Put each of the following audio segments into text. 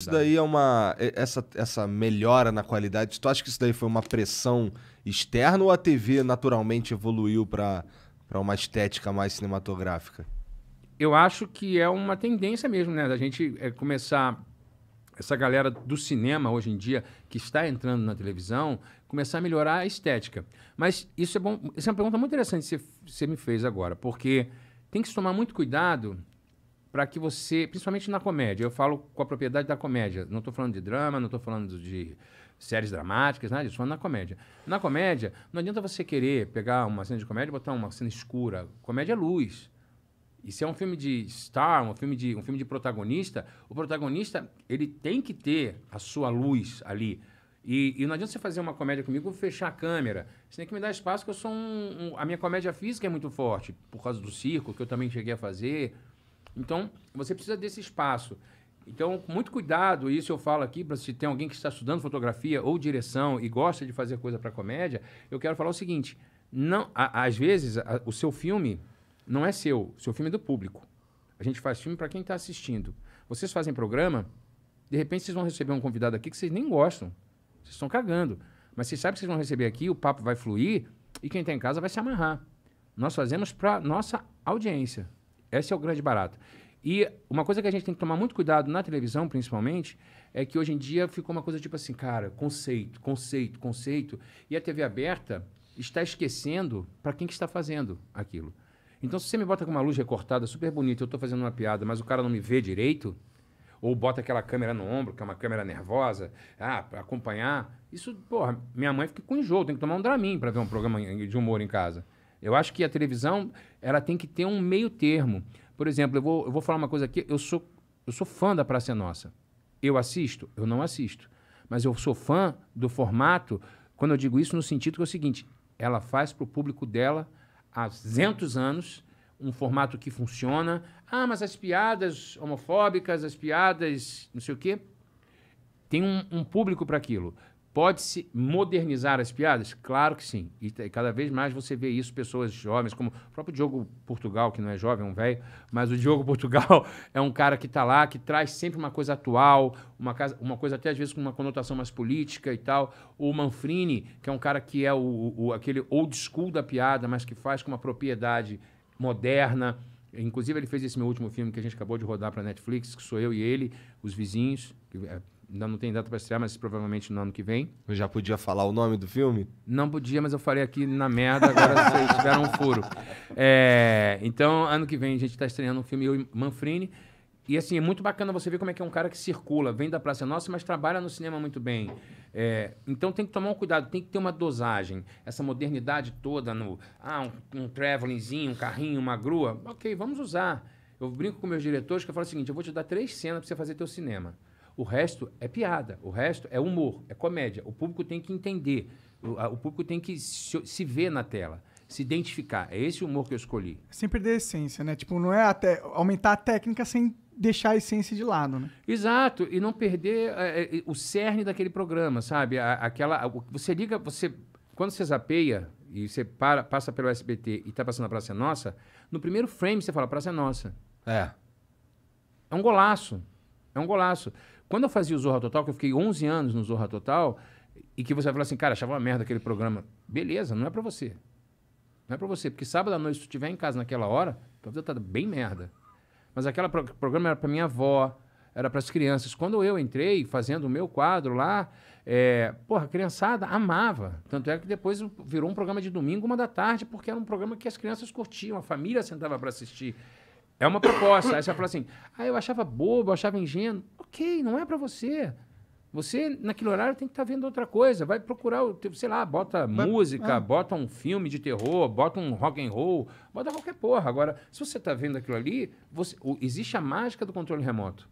Isso daí é uma. É, essa, essa melhora na qualidade, tu acha que isso daí foi uma pressão externa ou a TV naturalmente evoluiu para uma estética mais cinematográfica? Eu acho que é uma tendência mesmo, né? Da gente é, começar. Essa galera do cinema hoje em dia, que está entrando na televisão, começar a melhorar a estética. Mas isso é bom. Isso é uma pergunta muito interessante que você, você me fez agora, porque tem que se tomar muito cuidado para que você, principalmente na comédia, eu falo com a propriedade da comédia, não estou falando de drama, não estou falando de séries dramáticas, nada disso, falando na comédia. Na comédia, não adianta você querer pegar uma cena de comédia e botar uma cena escura. Comédia é luz. E se é um filme de star, um filme de, um filme de protagonista, o protagonista ele tem que ter a sua luz ali. E, e não adianta você fazer uma comédia comigo fechar a câmera. Você tem que me dar espaço, que eu sou um, um, A minha comédia física é muito forte, por causa do circo, que eu também cheguei a fazer. Então, você precisa desse espaço. Então, com muito cuidado, isso eu falo aqui, para se tem alguém que está estudando fotografia ou direção e gosta de fazer coisa para comédia, eu quero falar o seguinte: não, a, às vezes a, o seu filme não é seu, o seu filme é do público. A gente faz filme para quem está assistindo. Vocês fazem programa, de repente vocês vão receber um convidado aqui que vocês nem gostam. Vocês estão cagando. Mas vocês sabem que vocês vão receber aqui, o papo vai fluir e quem está em casa vai se amarrar. Nós fazemos para nossa audiência. Esse é o grande barato. E uma coisa que a gente tem que tomar muito cuidado na televisão, principalmente, é que hoje em dia ficou uma coisa tipo assim, cara, conceito, conceito, conceito. E a TV aberta está esquecendo para quem que está fazendo aquilo. Então, se você me bota com uma luz recortada super bonita, eu estou fazendo uma piada, mas o cara não me vê direito, ou bota aquela câmera no ombro, que é uma câmera nervosa, ah, para acompanhar. Isso, porra, minha mãe fica com enjoo, tem que tomar um Dramin para ver um programa de humor em casa. Eu acho que a televisão ela tem que ter um meio termo. Por exemplo, eu vou, eu vou falar uma coisa aqui. Eu sou, eu sou fã da Praça Nossa. Eu assisto? Eu não assisto. Mas eu sou fã do formato, quando eu digo isso, no sentido que é o seguinte: ela faz para o público dela há 200 anos um formato que funciona. Ah, mas as piadas homofóbicas, as piadas não sei o quê, tem um, um público para aquilo. Pode-se modernizar as piadas? Claro que sim. E cada vez mais você vê isso, pessoas jovens, como o próprio Diogo Portugal, que não é jovem, é um velho, mas o Diogo Portugal é um cara que está lá, que traz sempre uma coisa atual, uma, casa, uma coisa até às vezes com uma conotação mais política e tal. O Manfrini, que é um cara que é o, o aquele old school da piada, mas que faz com uma propriedade moderna. Inclusive, ele fez esse meu último filme que a gente acabou de rodar para Netflix, que sou eu e ele, os vizinhos. Que, é, Ainda não tem data para estrear, mas provavelmente no ano que vem. Eu já podia falar o nome do filme? Não podia, mas eu falei aqui na merda, agora vocês tiveram um furo. É, então, ano que vem a gente está estreando um filme, eu e Manfrini. E assim, é muito bacana você ver como é que é um cara que circula, vem da Praça Nossa, mas trabalha no cinema muito bem. É, então tem que tomar um cuidado, tem que ter uma dosagem. Essa modernidade toda no. Ah, um, um travelingzinho, um carrinho, uma grua. Ok, vamos usar. Eu brinco com meus diretores que eu falo o seguinte: eu vou te dar três cenas para você fazer teu cinema. O resto é piada, o resto é humor, é comédia. O público tem que entender, o, a, o público tem que se, se ver na tela se identificar. É esse o humor que eu escolhi. Sem perder a essência, né? Tipo, não é até aumentar a técnica sem deixar a essência de lado, né? Exato, e não perder é, é o cerne daquele programa, sabe? A, aquela você liga, você quando você zapeia e você para, passa pelo SBT e está passando a Praça Nossa, no primeiro frame você fala Praça Nossa. É. É um golaço. É um golaço. Quando eu fazia o Zorra Total, que eu fiquei 11 anos no Zorra Total, e que você falar assim, cara, achava uma merda aquele programa. Beleza, não é para você. Não é para você, porque sábado à noite, se tu estiver em casa naquela hora, tua vida tá bem merda. Mas aquele pro programa era para minha avó, era para as crianças. Quando eu entrei fazendo o meu quadro lá, é, porra, a criançada amava. Tanto é que depois virou um programa de domingo, uma da tarde, porque era um programa que as crianças curtiam, a família sentava para assistir. É uma proposta. Aí você fala assim, ah, eu achava bobo, eu achava ingênuo ok, não é para você. Você, naquele horário, tem que estar tá vendo outra coisa. Vai procurar, sei lá, bota Mas, música, é. bota um filme de terror, bota um rock and roll, bota qualquer porra. Agora, se você está vendo aquilo ali, você, existe a mágica do controle remoto.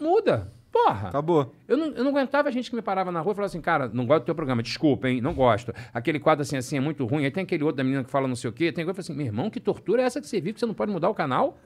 Muda. Porra! Acabou. Eu não, eu não aguentava a gente que me parava na rua e falava assim, cara, não gosto do teu programa, desculpa, hein? Não gosto. Aquele quadro assim, assim, é muito ruim. Aí tem aquele outro da menina que fala não sei o quê. Tem coisa assim, meu irmão, que tortura é essa que você vive que você não pode mudar o canal?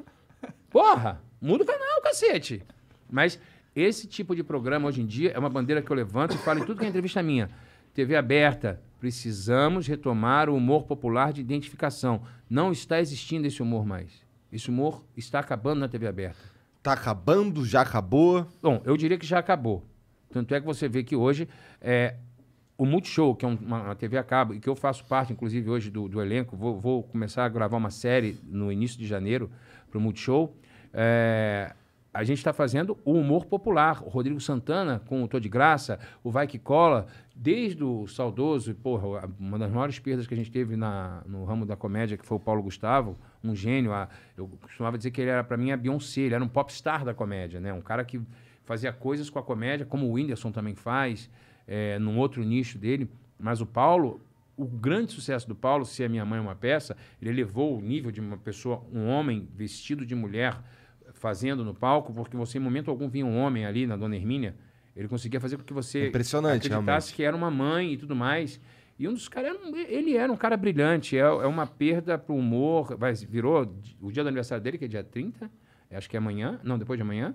Porra! Muda o canal, cacete! Mas esse tipo de programa hoje em dia é uma bandeira que eu levanto e falo em tudo que é entrevista minha. TV aberta, precisamos retomar o humor popular de identificação. Não está existindo esse humor mais. Esse humor está acabando na TV aberta. Está acabando? Já acabou? Bom, eu diria que já acabou. Tanto é que você vê que hoje é, o Multishow, que é uma, uma, TV a cabo, e que eu faço parte, inclusive, hoje do, do elenco, vou, vou, começar a gravar uma série no início de janeiro para o Multishow. É, a gente está fazendo o humor popular. O Rodrigo Santana, com o Tô de Graça, o Vai Que Cola, desde o saudoso, porra, uma das maiores perdas que a gente teve na, no ramo da comédia, que foi o Paulo Gustavo, um gênio. A, eu costumava dizer que ele era, para mim, a Beyoncé, ele era um popstar da comédia, né? Um cara que fazia coisas com a comédia, como o Whindersson também faz, é, num outro nicho dele. Mas o Paulo, o grande sucesso do Paulo, Se a Minha Mãe é uma Peça, ele elevou o nível de uma pessoa, um homem vestido de mulher, fazendo no palco, porque você, em momento algum, vinha um homem ali na Dona Hermínia, ele conseguia fazer com que você Impressionante, acreditasse realmente. que era uma mãe e tudo mais. E um dos caras, ele era um cara brilhante, é, é uma perda pro humor, vai, virou o dia do aniversário dele, que é dia 30, acho que é amanhã, não, depois de amanhã,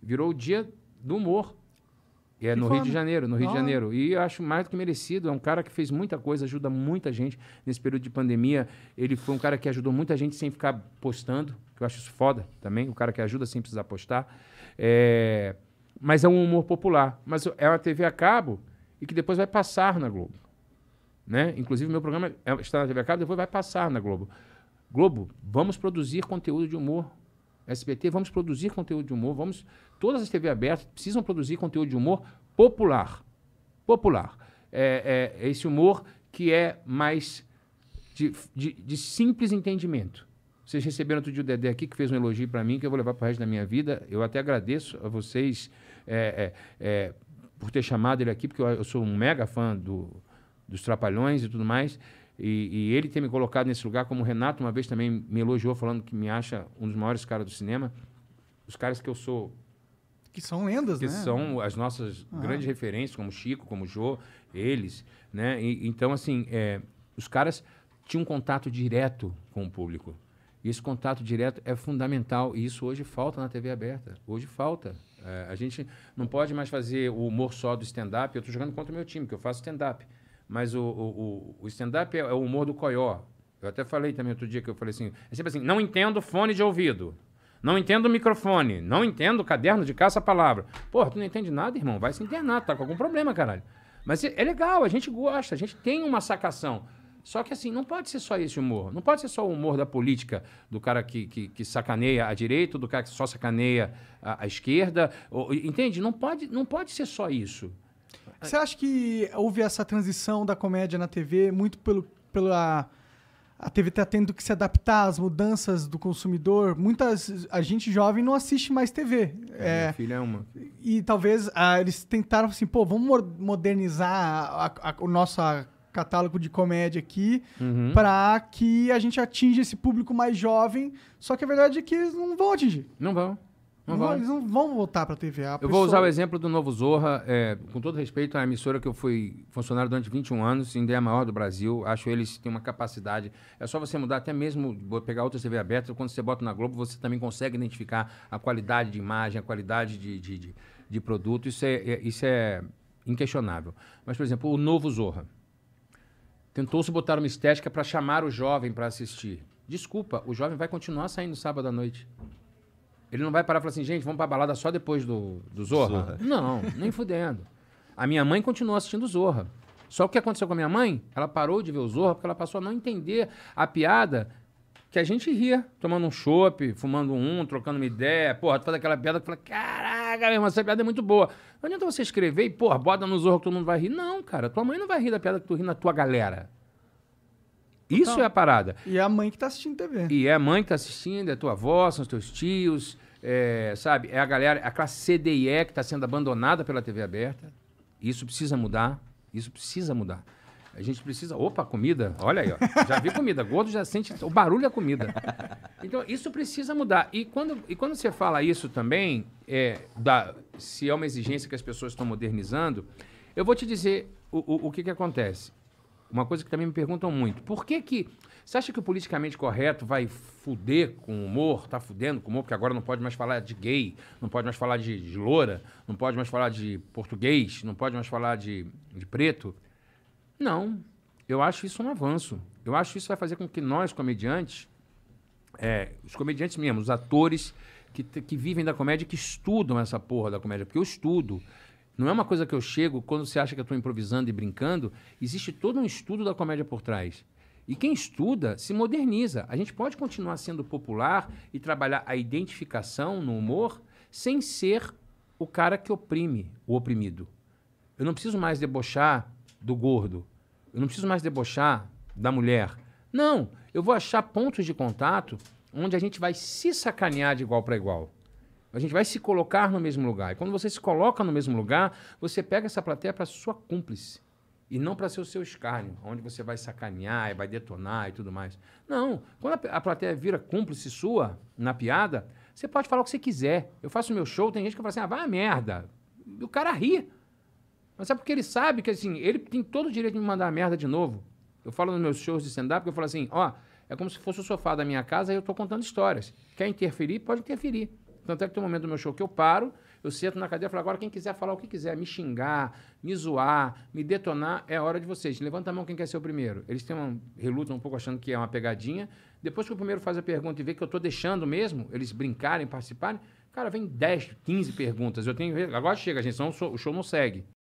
virou o dia do humor é, no Rio de Janeiro, no Rio ah. de Janeiro. E eu acho mais do que merecido. É um cara que fez muita coisa, ajuda muita gente nesse período de pandemia. Ele foi um cara que ajudou muita gente sem ficar postando, que eu acho isso foda também. O cara que ajuda sem precisar postar. É... Mas é um humor popular. Mas é uma TV a cabo e que depois vai passar na Globo. Né? Inclusive, meu programa é, está na TV a cabo, depois vai passar na Globo. Globo, vamos produzir conteúdo de humor SBT, vamos produzir conteúdo de humor, vamos. Todas as TV abertas precisam produzir conteúdo de humor popular. Popular. É, é, é esse humor que é mais de, de, de, simples entendimento. Vocês receberam outro dia o Dedé aqui que fez um elogio para mim que eu vou levar para o resto da minha vida. Eu até agradeço a vocês é, é, é, por ter chamado ele aqui, porque eu, eu sou um mega fã do, dos Trapalhões e tudo mais. E, e, ele ter me colocado nesse lugar, como o Renato uma vez também me elogiou, falando que me acha um dos maiores caras do cinema. Os caras que eu sou. Que são lendas, que né? Que são as nossas ah. grandes referências, como Chico, como Jô, eles. Né? E, então, assim, é, os caras tinham um contato direto com o público. E esse contato direto é fundamental. E isso hoje falta na TV aberta. Hoje falta. É, a gente não pode mais fazer o humor só do stand-up. Eu estou jogando contra o meu time, que eu faço stand-up. Mas o, o, o stand-up é, é, o humor do coió. Eu até falei também outro dia que eu falei assim: é sempre assim, não entendo fone de ouvido. Não entendo microfone, não entendo caderno de caça-palavra. Porra, tu não entende nada, irmão. Vai se internar, tá com algum problema, caralho. Mas é, é legal, a gente gosta, a gente tem uma sacação. Só que assim, não pode ser só esse humor. Não pode ser só o humor da política, do cara que, que, que sacaneia a direita, do cara que só sacaneia a, a esquerda. Ou, entende? Não pode, não pode ser só isso. Você acha que houve essa transição da comédia na TV muito pelo, pela a TV está tendo que se adaptar às mudanças do consumidor. Muitas a gente jovem não assiste mais TV. É, é minha filha é uma. E talvez ah, eles tentaram assim, pô, vamos modernizar a, a, a, o nosso catálogo de comédia aqui uhum. para que a gente atinja esse público mais jovem. Só que a verdade é que eles não vão atingir. Não vão. Não, eles não vão voltar para a TVA. Eu vou usar o exemplo do Novo Zorra, é, com todo respeito à emissora que eu fui funcionário durante 21 anos, ainda é a maior do Brasil. Acho eles têm uma capacidade. É só você mudar, até mesmo pegar outra TV aberta, quando você bota na Globo, você também consegue identificar a qualidade de imagem, a qualidade de, de, de, de produto. Isso é, é, isso é inquestionável. Mas, por exemplo, o Novo Zorra. Tentou-se botar uma estética para chamar o jovem para assistir. Desculpa, o jovem vai continuar saindo sábado à noite. Ele não vai parar e falar assim, gente, vamos pra balada só depois do, do Zorra. Zorra. Não, nem fudendo. A minha mãe continuou assistindo Zorra. Só o que aconteceu com a minha mãe, ela parou de ver o Zorra porque ela passou a não entender a piada que a gente ria, tomando um chopp, fumando um, trocando uma ideia. Porra, tu faz aquela piada que fala, caraca, meu irmão, essa piada é muito boa. Não adianta você escrever e, porra, bota no Zorra que todo mundo vai rir. Não, cara, tua mãe não vai rir da piada que tu ri na tua galera. Isso então, é a parada. E é a mãe que tá assistindo TV. E é a mãe que tá assistindo, é tua avó, são os teus tios, é, sabe, é a galera, a classe CDE que está sendo abandonada pela TV aberta. Isso precisa mudar. Isso precisa mudar. A gente precisa. Opa, comida. Olha aí, ó. Já vi comida. Gordo já sente o barulho da é comida. Então, isso precisa mudar. E quando, e quando você fala isso também, é, da, se é uma exigência que as pessoas estão modernizando, eu vou te dizer o, o, o que, que acontece. Uma coisa que também me perguntam muito. Por que, que você acha que o politicamente correto vai fuder com o humor? Tá fudendo com o humor, porque agora não pode mais falar de gay, não pode mais falar de, de loura, não pode mais falar de português, não pode mais falar de, de preto? Não. Eu acho isso um avanço. Eu acho que isso vai fazer com que nós, comediantes, é, os comediantes mesmo, os atores que, que vivem da comédia, que estudam essa porra da comédia, porque eu estudo. Não é uma coisa que eu chego quando você acha que eu estou improvisando e brincando. Existe todo um estudo da comédia por trás. E quem estuda se moderniza. A gente pode continuar sendo popular e trabalhar a identificação no humor sem ser o cara que oprime o oprimido. Eu não preciso mais debochar do gordo. Eu não preciso mais debochar da mulher. Não, eu vou achar pontos de contato onde a gente vai se sacanear de igual para igual. A gente vai se colocar no mesmo lugar. E quando você se coloca no mesmo lugar, você pega essa plateia para sua cúmplice. E não para ser o seu escárnio, onde você vai sacanear e vai detonar e tudo mais. Não. Quando a, a plateia vira cúmplice sua na piada, você pode falar o que você quiser. Eu faço o meu show, tem gente que fala assim, ah, vai a merda. E o cara ri. Mas é porque ele sabe que, assim, ele tem todo o direito de me mandar a merda de novo. Eu falo nos meus shows de stand-up, eu falo assim, ó, é como se fosse o sofá da minha casa e eu estou contando histórias. Quer interferir? Pode interferir. Tanto é que tem um momento do meu show que eu paro, eu sento na cadeira e falo, agora quem quiser falar o que quiser, me xingar, me zoar, me detonar, é hora de vocês. Levanta a mão quem quer ser o primeiro. Eles têm uma, relutam um pouco achando que é uma pegadinha. Depois que o primeiro faz a pergunta e vê que eu estou deixando mesmo, eles brincarem, participarem, cara, vem 10, 15 perguntas. Eu tenho. Agora chega, gente, senão o show não segue.